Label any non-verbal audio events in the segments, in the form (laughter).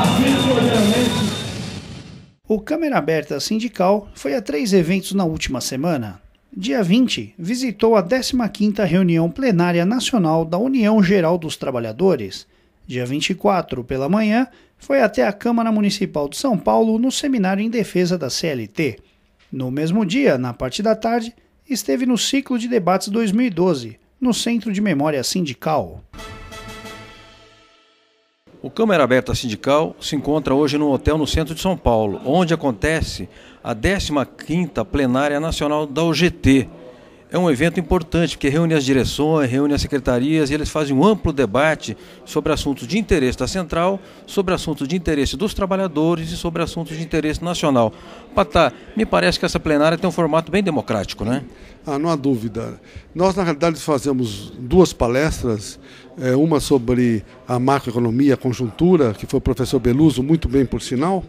Assim o Câmara Aberta Sindical foi a três eventos na última semana. Dia 20, visitou a 15ª reunião plenária nacional da União Geral dos Trabalhadores. Dia 24, pela manhã, foi até a Câmara Municipal de São Paulo no seminário em defesa da CLT. No mesmo dia, na parte da tarde, esteve no ciclo de debates 2012, no Centro de Memória Sindical. O Câmara Aberta Sindical se encontra hoje num hotel no centro de São Paulo, onde acontece a 15ª Plenária Nacional da UGT, é um evento importante, porque reúne as direções, reúne as secretarias e eles fazem um amplo debate sobre assuntos de interesse da central, sobre assuntos de interesse dos trabalhadores e sobre assuntos de interesse nacional. Patá, me parece que essa plenária tem um formato bem democrático, né? Ah, não há dúvida. Nós, na realidade, fazemos duas palestras, eh, uma sobre a macroeconomia, a conjuntura, que foi o professor Beluso, muito bem por sinal,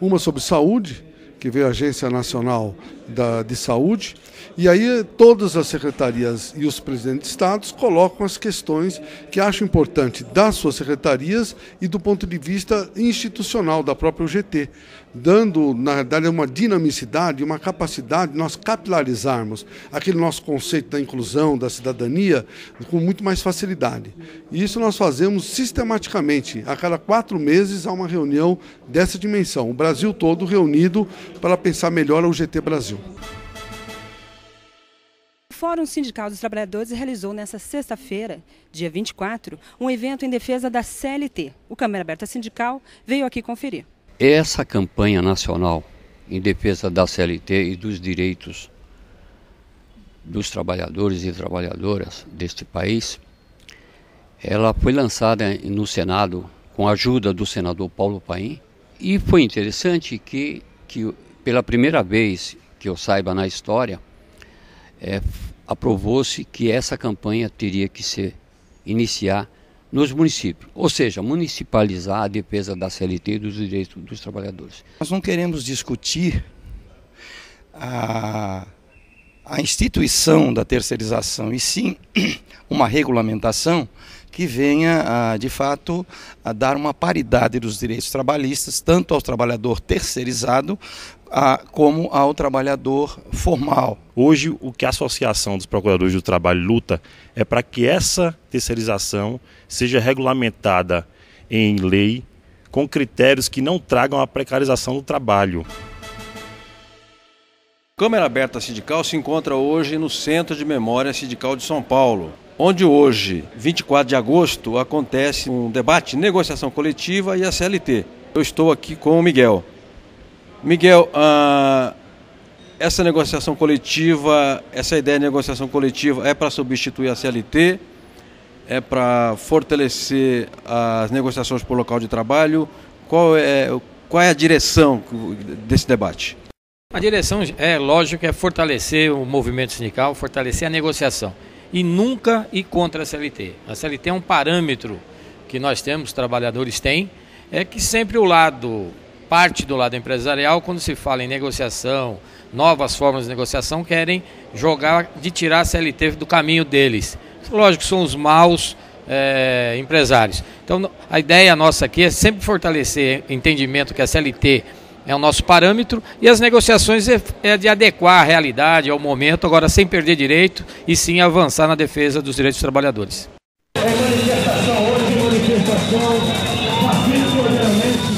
uma sobre saúde que veio a Agência Nacional da, de Saúde, e aí todas as secretarias e os presidentes de estados colocam as questões que acham importante das suas secretarias e do ponto de vista institucional da própria UGT, dando, na verdade, uma dinamicidade, uma capacidade de nós capilarizarmos aquele nosso conceito da inclusão, da cidadania, com muito mais facilidade. E isso nós fazemos sistematicamente. A cada quatro meses há uma reunião dessa dimensão, o Brasil todo reunido para pensar melhor o GT Brasil. O Fórum Sindical dos Trabalhadores realizou nesta sexta-feira, dia 24, um evento em defesa da CLT. O Câmara Aberta Sindical veio aqui conferir. Essa campanha nacional em defesa da CLT e dos direitos dos trabalhadores e trabalhadoras deste país, ela foi lançada no Senado com a ajuda do senador Paulo Paim e foi interessante que que pela primeira vez que eu saiba na história, é, aprovou-se que essa campanha teria que ser iniciar nos municípios, ou seja, municipalizar a defesa da CLT e dos direitos dos trabalhadores. Nós não queremos discutir a a instituição da terceirização, e sim (clears throat) uma regulamentação que venha, de fato, a dar uma paridade dos direitos trabalhistas, tanto ao trabalhador terceirizado como ao trabalhador formal. Hoje, o que a Associação dos Procuradores do Trabalho luta é para que essa terceirização seja regulamentada em lei, com critérios que não tragam a precarização do trabalho. Câmara Aberta Sindical se encontra hoje no Centro de Memória Sindical de São Paulo, onde hoje, 24 de agosto, acontece um debate, negociação coletiva e a CLT. Eu estou aqui com o Miguel. Miguel, ah, essa negociação coletiva, essa ideia de negociação coletiva é para substituir a CLT, é para fortalecer as negociações por local de trabalho. Qual é, qual é a direção desse debate? A direção, é lógico, é fortalecer o movimento sindical, fortalecer a negociação. E nunca ir contra a CLT. A CLT é um parâmetro que nós temos, os trabalhadores têm, é que sempre o lado, parte do lado empresarial, quando se fala em negociação, novas formas de negociação, querem jogar de tirar a CLT do caminho deles. Lógico, são os maus é, empresários. Então, a ideia nossa aqui é sempre fortalecer o entendimento que a CLT é o nosso parâmetro, e as negociações é, é de adequar a realidade, ao momento, agora sem perder direito e sim avançar na defesa dos direitos dos trabalhadores. É manifestação hoje, manifestação